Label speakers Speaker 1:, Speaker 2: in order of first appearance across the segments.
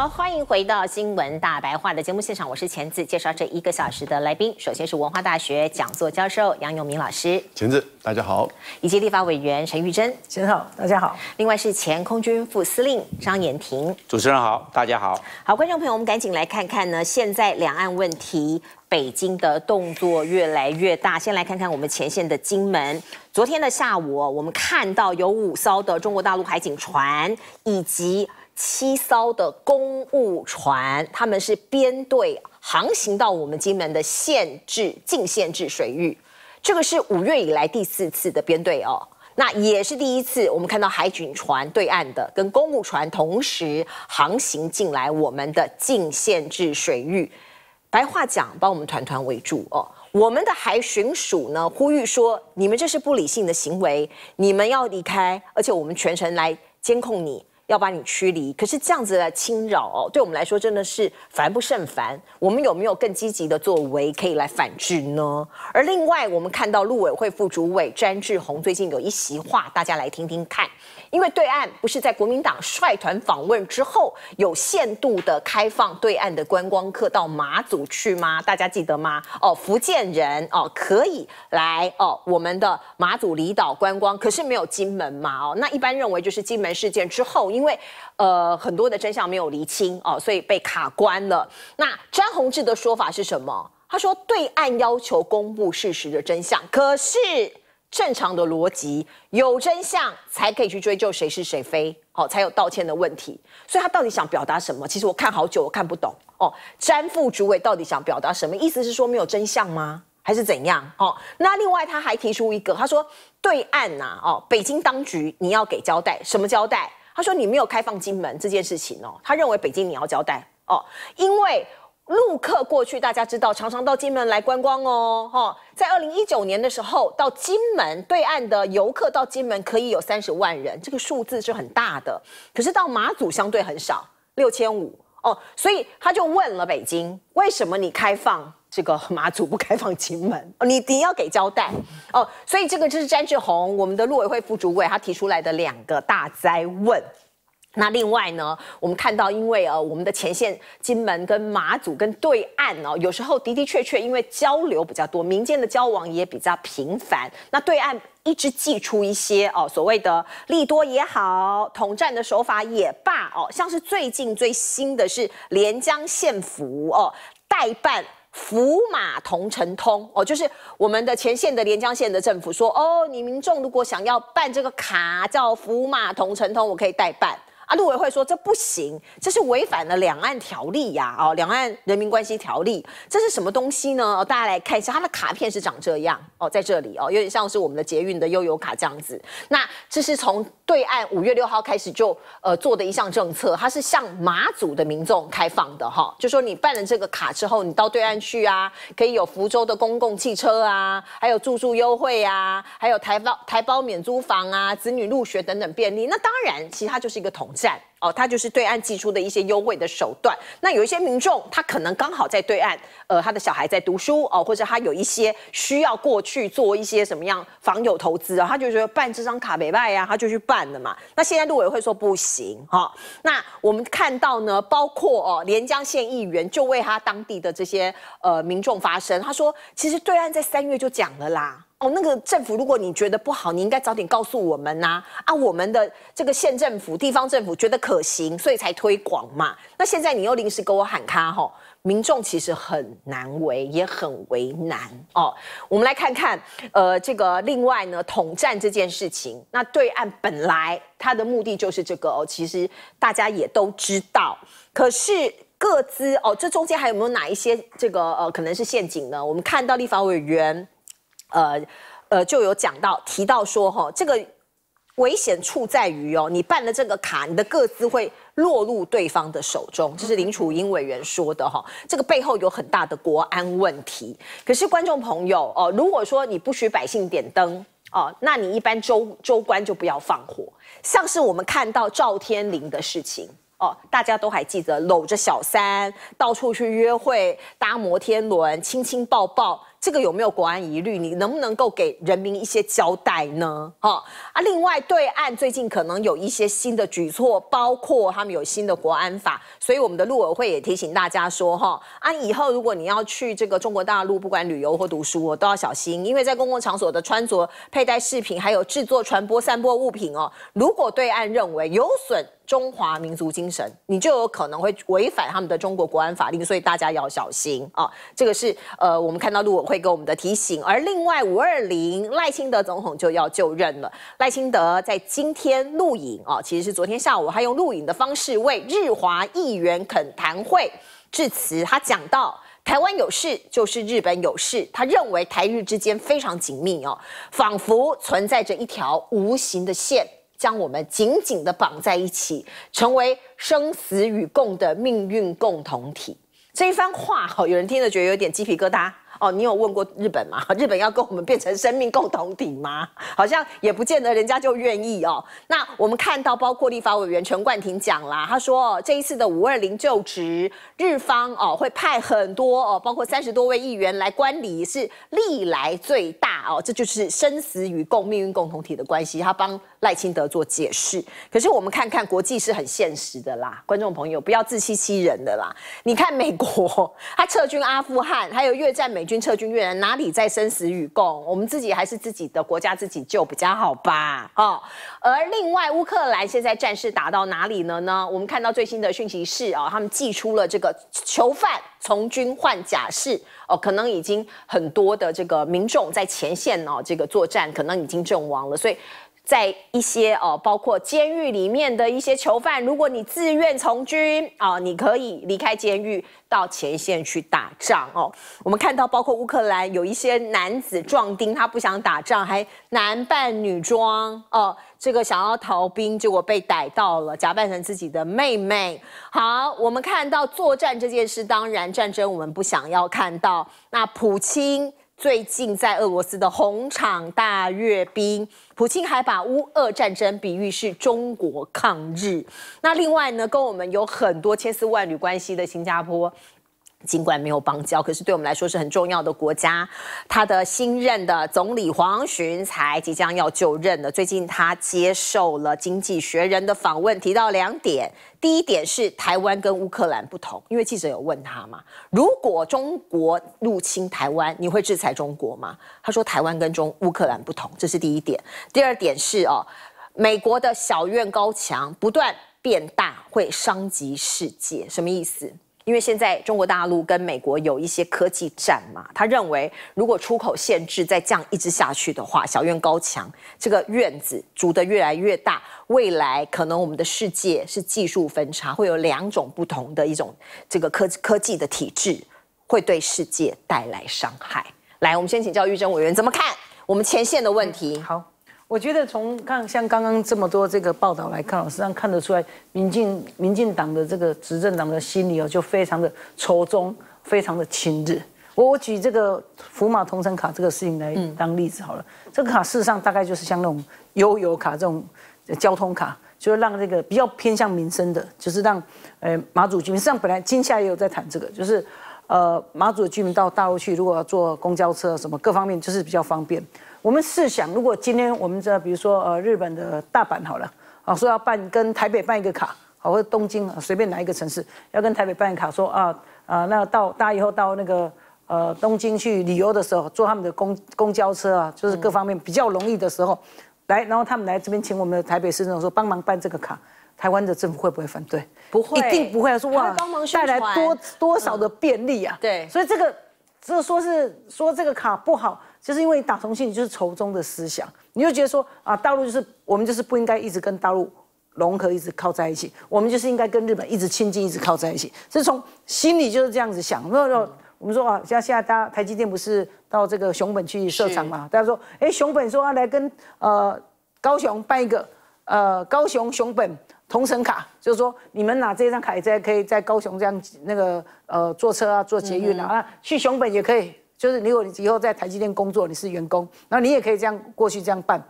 Speaker 1: 好，欢迎回到新闻大白话的节目现场，我是钳子，介绍这一个小时的来宾，首先是文化大学讲座教授杨永明老师，
Speaker 2: 钳子大家好，
Speaker 1: 以及立法委员陈玉珍，陈好大家好，另外是前空军副司令张延廷，
Speaker 3: 主持人好大家好，
Speaker 1: 好，观众朋友，我们赶紧来看看呢，现在两岸问题，北京的动作越来越大，先来看看我们前线的金门，昨天的下午，我们看到有五艘的中国大陆海警船以及。七艘的公务船，他们是编队航行到我们金门的限制禁限制水域，这个是五月以来第四次的编队哦，那也是第一次，我们看到海警船对岸的跟公务船同时航行进来我们的禁限制水域，白话讲，帮我们团团围住哦。我们的海巡署呢呼吁说，你们这是不理性的行为，你们要离开，而且我们全程来监控你。要把你驱离，可是这样子来侵扰哦，对我们来说真的是烦不胜烦。我们有没有更积极的作为可以来反制呢？而另外，我们看到陆委会副主委詹志宏最近有一席话，大家来听听看。因为对岸不是在国民党率团访问之后，有限度的开放对岸的观光客到马祖去吗？大家记得吗？哦，福建人哦，可以来哦，我们的马祖离岛观光，可是没有金门嘛？哦，那一般认为就是金门事件之后，因因为呃很多的真相没有厘清哦，所以被卡关了。那詹宏志的说法是什么？他说对岸要求公布事实的真相，可是正常的逻辑，有真相才可以去追究谁是谁非，哦，才有道歉的问题。所以他到底想表达什么？其实我看好久我看不懂哦。詹副主委到底想表达什么？意思是说没有真相吗？还是怎样？哦，那另外他还提出一个，他说对岸呐，哦，北京当局你要给交代，什么交代？他说：“你没有开放金门这件事情哦，他认为北京你要交代哦，因为陆客过去，大家知道常常到金门来观光哦，哈，在二零一九年的时候，到金门对岸的游客到金门可以有三十万人，这个数字是很大的，可是到马祖相对很少，六千五。”哦，所以他就问了北京，为什么你开放这个马祖不开放金门？哦，你你要给交代。哦，所以这个就是詹志宏我们的陆委会副主委他提出来的两个大灾问。那另外呢，我们看到，因为呃，我们的前线金门跟马祖跟对岸哦，有时候的的确确，因为交流比较多，民间的交往也比较频繁。那对岸一直寄出一些哦，所谓的利多也好，统战的手法也罢哦，像是最近最新的是连江县府哦，代办福马同城通哦，就是我们的前线的连江县的政府说哦，你民众如果想要办这个卡叫福马同城通，我可以代办。啊，陆委会说这不行，这是违反了两岸条例呀，哦，两岸人民关系条例，这是什么东西呢？哦，大家来看一下，它的卡片是长这样，哦，在这里，哦，有点像是我们的捷运的悠游卡这样子。那这是从对岸五月六号开始就呃做的一项政策，它是向马祖的民众开放的，哈，就说你办了这个卡之后，你到对岸去啊，可以有福州的公共汽车啊，还有住宿优惠啊，还有台包台包免租房啊，子女入学等等便利。那当然，其他就是一个统。站哦，他就是对岸寄出的一些优惠的手段。那有一些民众，他可能刚好在对岸，呃，他的小孩在读书哦，或者他有一些需要过去做一些什么样房友投资啊，他就觉得办这张卡没坏呀，他就去办了嘛。那现在陆委会说不行哈。那我们看到呢，包括哦，连江县议员就为他当地的这些呃民众发声，他说，其实对岸在三月就讲了啦。哦，那个政府，如果你觉得不好，你应该早点告诉我们呐！啊，我们的这个县政府、地方政府觉得可行，所以才推广嘛。那现在你又临时给我喊卡，哈，民众其实很难为，也很为难哦。我们来看看，呃，这个另外呢，统战这件事情，那对岸本来他的目的就是这个哦，其实大家也都知道。可是各自哦，这中间还有没有哪一些这个呃，可能是陷阱呢？我们看到立法委员。呃，呃，就有讲到提到说哈，这个危险处在于哦，你办了这个卡，你的个资会落入对方的手中，这是林楚英委员说的哈。这个背后有很大的国安问题。可是观众朋友哦，如果说你不许百姓点灯哦，那你一般州州官就不要放火。像是我们看到赵天麟的事情哦，大家都还记得，搂着小三到处去约会，搭摩天轮，亲亲抱抱。这个有没有国安疑虑？你能不能够给人民一些交代呢？哈啊！另外，对岸最近可能有一些新的举措，包括他们有新的国安法，所以我们的陆委会也提醒大家说，哈啊！以后如果你要去这个中国大陆，不管旅游或读书，我都要小心，因为在公共场所的穿着、佩戴饰品，还有制作、传播、散播物品哦。如果对岸认为有损中华民族精神，你就有可能会违反他们的中国国安法令，所以大家要小心啊！这个是呃，我们看到陆委会给我们的提醒，而另外五二零赖清德总统就要就任了。赖清德在今天录影啊，其实是昨天下午，他用录影的方式为日华议员恳谈会致辞。他讲到，台湾有事就是日本有事，他认为台日之间非常紧密哦，仿佛存在着一条无形的线，将我们紧紧的绑在一起，成为生死与共的命运共同体。这一番话哈，有人听了觉得有点鸡皮疙瘩。哦，你有问过日本吗？日本要跟我们变成生命共同体吗？好像也不见得人家就愿意哦。那我们看到，包括立法委员陈冠廷讲啦，他说这一次的五二零就职，日方哦会派很多哦，包括三十多位议员来观礼，是历来最大哦。这就是生死与共、命运共同体的关系。他帮。赖清德做解释，可是我们看看国际是很现实的啦，观众朋友不要自欺欺人的啦。你看美国，他撤军阿富汗，还有越战美军撤军越南，哪里在生死与共？我们自己还是自己的国家自己救比较好吧。哦，而另外乌克兰现在战事打到哪里了呢？我们看到最新的讯息是哦，他们寄出了这个囚犯从军换假释哦，可能已经很多的这个民众在前线哦，这个作战可能已经阵亡了，所以。在一些哦，包括监狱里面的一些囚犯，如果你自愿从军啊，你可以离开监狱到前线去打仗哦。我们看到，包括乌克兰有一些男子壮丁，他不想打仗，还男扮女装哦，这个想要逃兵，结果被逮到了，假扮成自己的妹妹。好，我们看到作战这件事，当然战争我们不想要看到。那普京。最近在俄罗斯的红场大阅兵，普京还把乌俄战争比喻是中国抗日。那另外呢，跟我们有很多千丝万缕关系的新加坡。尽管没有邦交，可是对我们来说是很重要的国家。他的新任的总理黄循才即将要就任了。最近他接受了《经济学人》的访问，提到两点：第一点是台湾跟乌克兰不同，因为记者有问他嘛，如果中国入侵台湾，你会制裁中国吗？他说台湾跟中乌克兰不同，这是第一点。第二点是哦，美国的小院高墙不断变大，会伤及世界，什么意思？因为现在中国大陆跟美国有一些科技战嘛，他认为如果出口限制再这样一直下去的话，小院高墙这个院子筑的越来越大，未来可能我们的世界是技术分叉，会有两种不同的一种这个科科技的体制，会对世界带来伤害。来，我们先请教玉珍委员怎么看我们前线的问题。好。我觉
Speaker 4: 得从看像刚刚这么多这个报道来看，实际上看得出来，民进民进党的这个执政党的心理哦，就非常的仇中，非常的亲日。我我举这个福马同城卡这个事情来当例子好了。这个卡事实上大概就是像那种悠游卡这种交通卡，就让这个比较偏向民生的，就是让呃马祖居民实际上本来今夏也有在谈这个，就是呃马祖居民到大陆去如果要坐公交车什么各方面就是比较方便。我们试想，如果今天我们道，比如说呃日本的大阪好了，啊说要办跟台北办一个卡，好或者东京啊随便哪一个城市要跟台北办卡，说啊啊那到大家以后到那个呃东京去旅游的时候，坐他们的公公交车啊，就是各方面比较容易的时候，来然后他们来这边请我们的台北市政府说帮忙办这个卡，台湾的政府会不会反对？不会，一定不会说哇带来多多少的便利啊？对，所以这个。这说是说这个卡不好，就是因为你打同情，就是仇中的思想，你就觉得说啊，大陆就是我们就是不应该一直跟大陆融合，一直靠在一起，我们就是应该跟日本一直亲近，一直靠在一起，是从心里就是这样子想。那那我们说啊，像现在大家台积电不是到这个熊本去设厂嘛？大家说，哎，熊本说要来跟呃高雄办一个呃高雄熊本。同城卡就是说，你们拿这张卡在可以在高雄这样那个呃坐车啊，坐捷运啊，去熊本也可以。就是如果你以后在台积电工作，你是员工，然后你也可以这样过去这样办。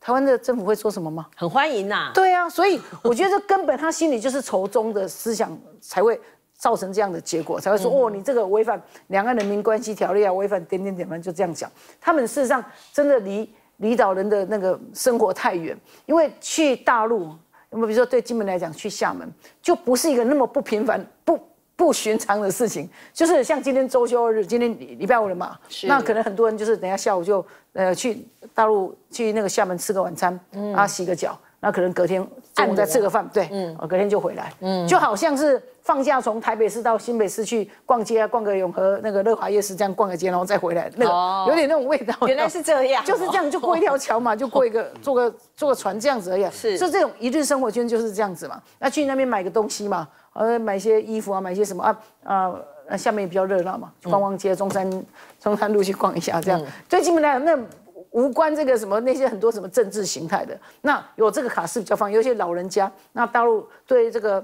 Speaker 4: 台湾的政府会说什么吗？很欢迎呐。对啊，所以我觉得根本他心里就是仇中的思想，才会造成这样的结果，才会说哦，你这个违反两岸人民关系条例啊，违反点点点，就这样讲。他们事实上真的离离岛人的那个生活太远，因为去大陆。那么，比如说，对金门来讲，去厦门就不是一个那么不平凡、不不寻常的事情。就是像今天周休日，今天礼拜五了嘛，那可能很多人就是等下下午就呃去大陆去那个厦门吃个晚餐，啊洗个脚。那可能隔天中午再吃个饭，对，嗯，我隔天就回来，嗯，就好像是放假从台北市到新北市去逛街啊，逛个永和那个乐华夜市，这样逛个街然后再回来，那个有点
Speaker 1: 那种味道。原来是这样，就是这样，就过
Speaker 4: 一条桥嘛，就过一个 坐个坐个船这样子而已。是，就这种一日生活圈就是这样子嘛。那去那边买个东西嘛，呃，买些衣服啊，买些什么啊啊，那下面也比较热闹嘛，逛逛街中山中山路去逛一下这样。最本码那。无关这个什么那些很多什么政治形态的，那有这个卡是比较方便。有些老人家，那大陆对这个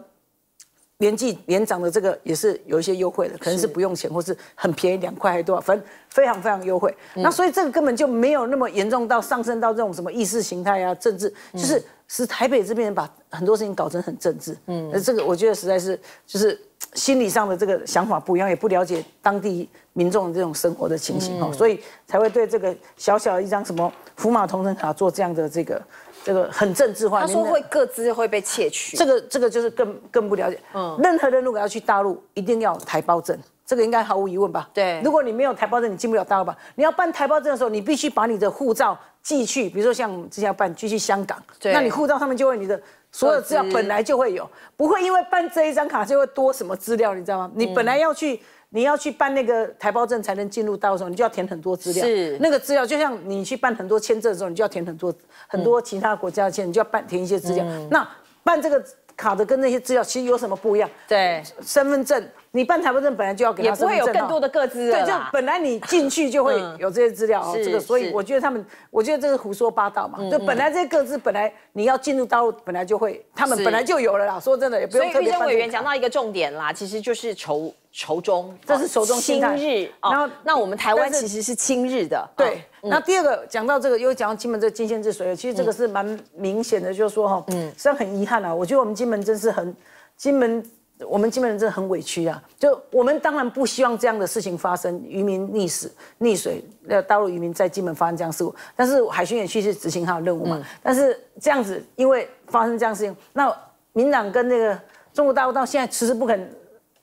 Speaker 4: 年纪年长的这个也是有一些优惠的，可能是不用钱，或是很便宜两块还是多少，反正非常非常优惠。那所以这个根本就没有那么严重到上升到这种什么意识形态啊、政治，就是是台北这边把很多事情搞成很政治。嗯，那这个我觉得实在是就是。心理上的这个想法不一样，也不了解当地民众的这种生活的情形哈，所以才会对这个小小一张什么福马同城卡做这样的这个这个很政治化。他说会各自会被窃取，这个这个就是更更不了解。嗯，任何人如果要去大陆，一定要台胞证。这个应该毫无疑问吧？对，如果你没有台胞证，你进不了大陆吧？你要办台胞证的时候，你必须把你的护照寄去，比如说像之前要办寄去香港，那你护照上面就会你的所有资料本来就会有，不会因为办这一张卡就会多什么资料，你知道吗？你本来要去你要去办那个台胞证才能进入大陆的时候，你就要填很多资料，是那个资料就像你去办很多签证的时候，你就要填很多很多其他国家的签，你就要办填一些资料。那办这个。卡的跟那些资料其实有什么不一样？对，身份证，你办台湾证本来就要给他身份证也不会有更多的各资对，就本来你进去就会有这些资料，这个，所以我觉得他们，我觉得这是胡说八道嘛。就本来这些各资本来你要进入大陆本来就会，他们本来就有了啦。说真的，也不用特别。所以卫生委员讲
Speaker 1: 到一个重点啦，其实就是筹仇中，这是仇中心态。然后，那我
Speaker 4: 们台湾其实是亲日的。对。那第二个讲到这个，又讲到金门这金仙治水，其实这个是蛮明显的，就是说哈，嗯，实际上很遗憾啊，我觉得我们金门真是很，金门，我们金门人真的很委屈啊。就我们当然不希望这样的事情发生，渔民溺死、溺水，那大陆渔民在金门发生这样事故，但是海巡也去是执行他的任务嘛。但是这样子，因为发生这样事情，那民党跟那个中国大陆到现在迟迟不肯。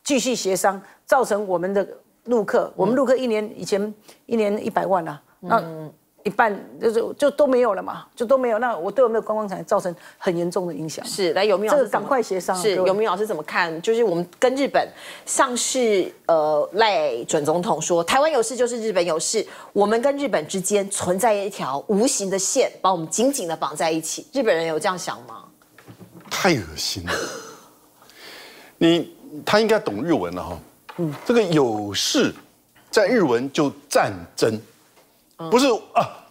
Speaker 4: 继续协商，造成我们的陆客，我们陆客一年以前一年一百万了，那一半就是就都没有了嘛，就都没有。那我对我们的观光产业造成很严重的影响。是，来，有明老师，这赶快协商。是，尤明
Speaker 1: 老师怎么看？就是我们跟日本，上市，呃赖准总统说，台湾有事就是日本有事，我们跟日本之间存在一条无形的线，把我们紧紧的绑在一起。日本人有这样想吗？
Speaker 2: 太恶心了，你。他应该懂日文了哈，嗯，这个有事，在日文就战争，不是啊，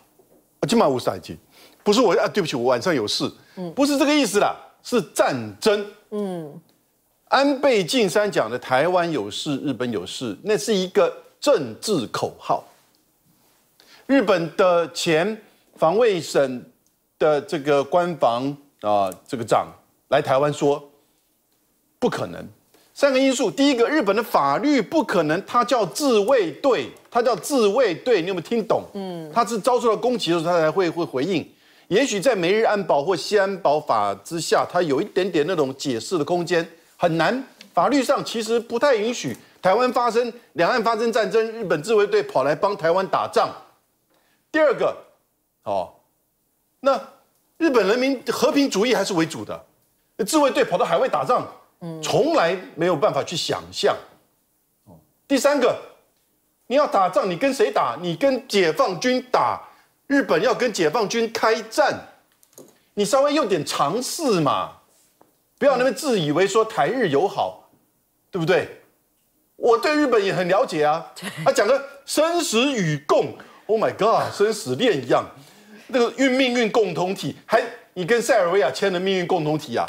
Speaker 2: 今马五十一，不是我啊，对不起，我晚上有事，不是这个意思啦，是战争，嗯，安倍晋三讲的台湾有事，日本有事，那是一个政治口号。日本的前防卫省的这个官房啊，这个长来台湾说，不可能。三个因素：第一个，日本的法律不可能，它叫自卫队，它叫自卫队，你有没有听懂？嗯，它是遭受到攻击的时候，它才会会回应。也许在《美日安保》或《新安保法》之下，它有一点点那种解释的空间，很难。法律上其实不太允许台湾发生两岸发生战争，日本自卫队跑来帮台湾打仗。第二个，哦，那日本人民和平主义还是为主的，自卫队跑到海外打仗。从来没有办法去想象。第三个，你要打仗，你跟谁打？你跟解放军打。日本要跟解放军开战，你稍微用点常识嘛，不要那么自以为说台日友好，对不对？我对日本也很了解啊。他讲个生死与共，Oh my God，生死恋一样，那个运命运共同体，还你跟塞尔维亚签了命运共同体啊，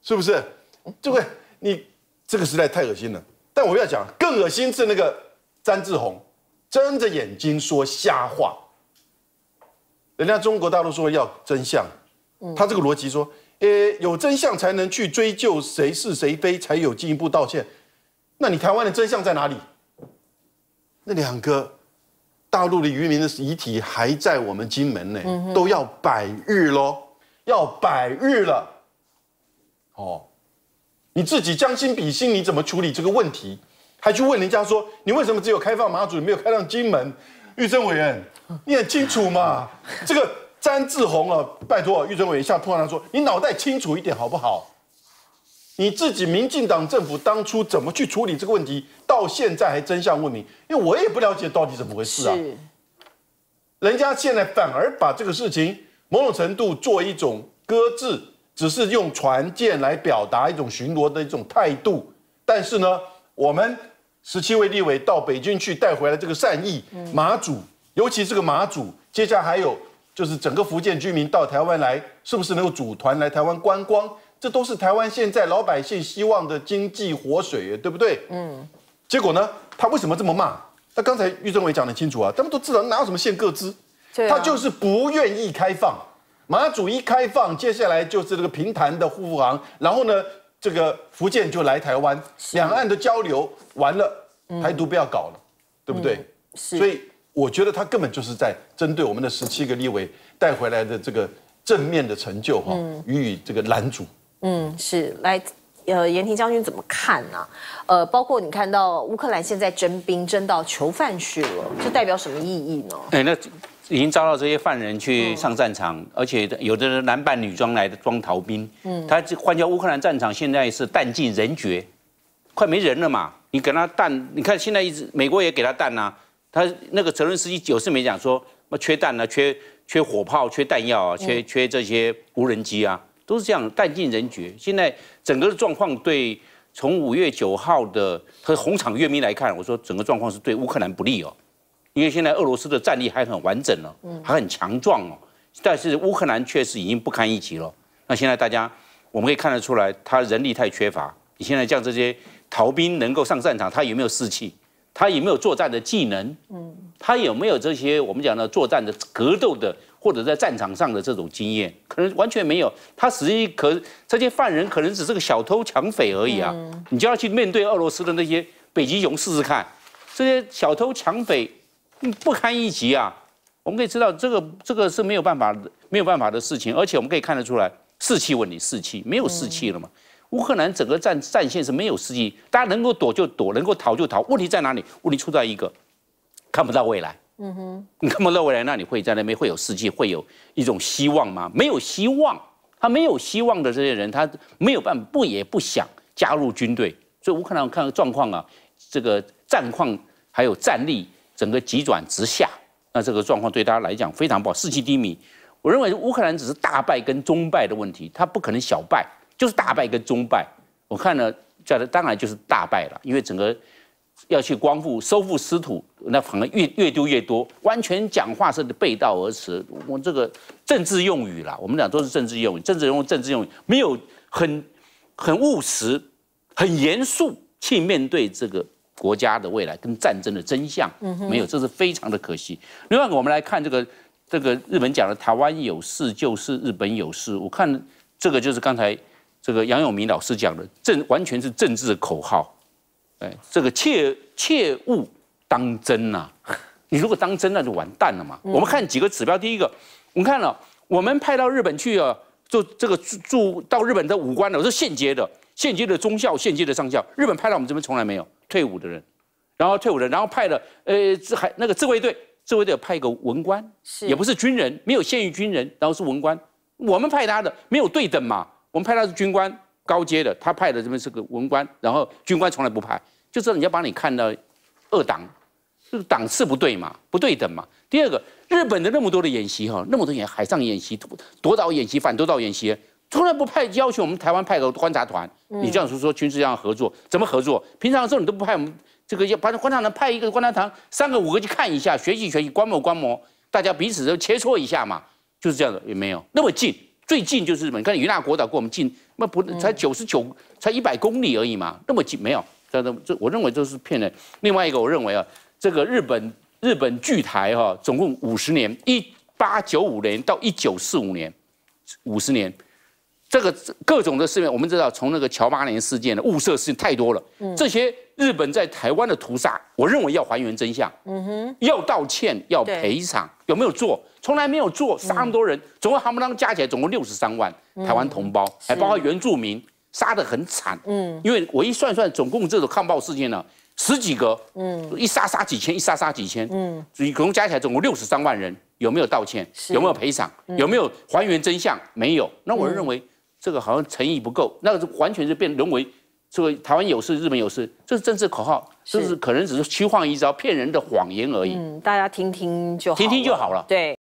Speaker 2: 是不是？就会你这个实在太恶心了，但我要讲更恶心是那个詹志宏，睁着眼睛说瞎话。人家中国大陆说要真相，他这个逻辑说，诶，有真相才能去追究谁是谁非，才有进一步道歉。那你台湾的真相在哪里？那两个大陆的渔民的遗体还在我们金门呢，都要百日喽，要百日了，哦。你自己将心比心，你怎么处理这个问题？还去问人家说你为什么只有开放马祖，没有开放金门？玉珍委员，你很清楚嘛？这个詹志宏啊，拜托啊，玉珍委员一下破然说：“你脑袋清楚一点好不好？”你自己民进党政府当初怎么去处理这个问题，到现在还真相问明？因为我也不了解到底怎么回事啊。人家现在反而把这个事情某种程度做一种搁置。只是用船舰来表达一种巡逻的一种态度，但是呢，我们十七位立委到北京去带回来这个善意，马祖，尤其这个马祖，接下来还有就是整个福建居民到台湾来，是不是能够组团来台湾观光？这都是台湾现在老百姓希望的经济活水，对不对？嗯。结果呢，他为什么这么骂？那刚才于政委讲得清楚啊，他们都知道，哪有什么限各资？他就是不愿意开放。马祖一开放，接下来就是这个平潭的护航，然后呢，这个福建就来台湾，两岸的交流完了，台独不要搞了，对不对？所以我觉得他根本就是在针对我们的十七个立委带回来的这个正面的成就哈，予以这个拦阻。
Speaker 1: 嗯，是，来，呃，延廷将军怎么看呢？呃，包括你看到乌克兰现在征兵征到囚犯去了，这代表什么意义呢？
Speaker 3: 哎，那。已经遭到这些犯人去上战场，而且有的人男扮女装来的装逃兵。嗯，他换掉乌克兰战场现在是弹尽人绝，快没人了嘛。你给他弹，你看现在一直美国也给他弹啊。他那个泽连斯基有事没讲说，那缺弹呢？缺缺火炮、缺弹药啊？缺缺这些无人机啊？都是这样，弹尽人绝。现在整个的状况对从五月九号的和红场阅兵来看，我说整个状况是对乌克兰不利哦。因为现在俄罗斯的战力还很完整了，还很强壮哦。但是乌克兰确实已经不堪一击了。那现在大家我们可以看得出来，他人力太缺乏。你现在像这些逃兵能够上战场，他有没有士气？他有没有作战的技能？嗯，他有没有这些我们讲的作战的格斗的或者在战场上的这种经验？可能完全没有。他实际可这些犯人可能只是个小偷抢匪而已啊。你就要去面对俄罗斯的那些北极熊试试看，这些小偷抢匪。不堪一击啊！我们可以知道，这个这个是没有办法、没有办法的事情。而且我们可以看得出来，士气问题，士气没有士气了嘛？乌克兰整个战战线是没有士气，大家能够躲就躲，能够逃就逃。问题在哪里？问题出在一个看不到未来。嗯哼，你看不到未来，那你会在那边会有士气，会有一种希望吗？没有希望，他没有希望的这些人，他没有办法，不也不想加入军队。所以乌克兰看状况啊，这个战况还有战力。整个急转直下，那这个状况对他来讲非常不好，士气低迷。我认为乌克兰只是大败跟中败的问题，他不可能小败，就是大败跟中败。我看呢，叫他当然就是大败了，因为整个要去光复收复失土，那反而越越丢越多，完全讲话是背道而驰。我这个政治用语啦，我们讲都是政治用语，政治用政治用语，没有很很务实、很严肃去面对这个。国家的未来跟战争的真相，嗯，没有，这是非常的可惜。另外，我们来看这个，这个日本讲的“台湾有事就是日本有事”，我看这个就是刚才这个杨永明老师讲的政，完全是政治的口号。哎，这个切切勿当真呐！你如果当真，那就完蛋了嘛。我们看几个指标，第一个，我们看了，我们派到日本去啊，做这个驻到日本的武官的，我是现阶的。现阶的中校，现阶的上校，日本派到我们这边从来没有退伍的人，然后退伍人，然后派了呃自海那个自卫队，自卫队派一个文官，也不是军人，没有现役军人，然后是文官，我们派他的没有对等嘛，我们派他是军官高阶的，他派的这边是个文官，然后军官从来不派，就知道人家把你看到二档，这是档次不对嘛，不对等嘛。第二个，日本的那么多的演习哈，那么多演海上演习、夺岛演习、反夺岛演习。从来不派要求我们台湾派个观察团，你这样说说军事上合作怎么合作？平常的时候你都不派我们这个要把观察团，派一个观察团三个五个去看一下学习学习观摩观摩，大家彼此都切磋一下嘛，就是这样的也没有那么近，最近就是日本，看与那国岛跟我们近，那不才九十九才一百公里而已嘛，那么近没有？这这这，我认为这是骗人。另外一个我认为啊，这个日本日本拒台哈，总共五十年，一八九五年到一九四五年，五十年。这个各种的事件，我们知道从那个乔巴嫩事件的物色事件太多了。这些日本在台湾的屠杀，我认为要还原真相，嗯哼，要道歉，要赔偿，有没有做？从来没有做，杀那么多人，总共他们当加起来总共六十三万台湾同胞，还包括原住民，杀得很惨，嗯，因为我一算算，总共这个抗暴事件呢十几个，嗯，一杀杀几千，一杀杀几千，嗯，总共加起来总共六十三万人，有没有道歉？有没有赔偿？有没有还原真相？没有。那我认为。这个好像诚意不够，那个是完全是变沦为，个台湾有事，日本有事，这是政治口号，这是可能只是虚晃一招，骗人的谎言而已。嗯，
Speaker 1: 大家听听就好，听听就好了。对。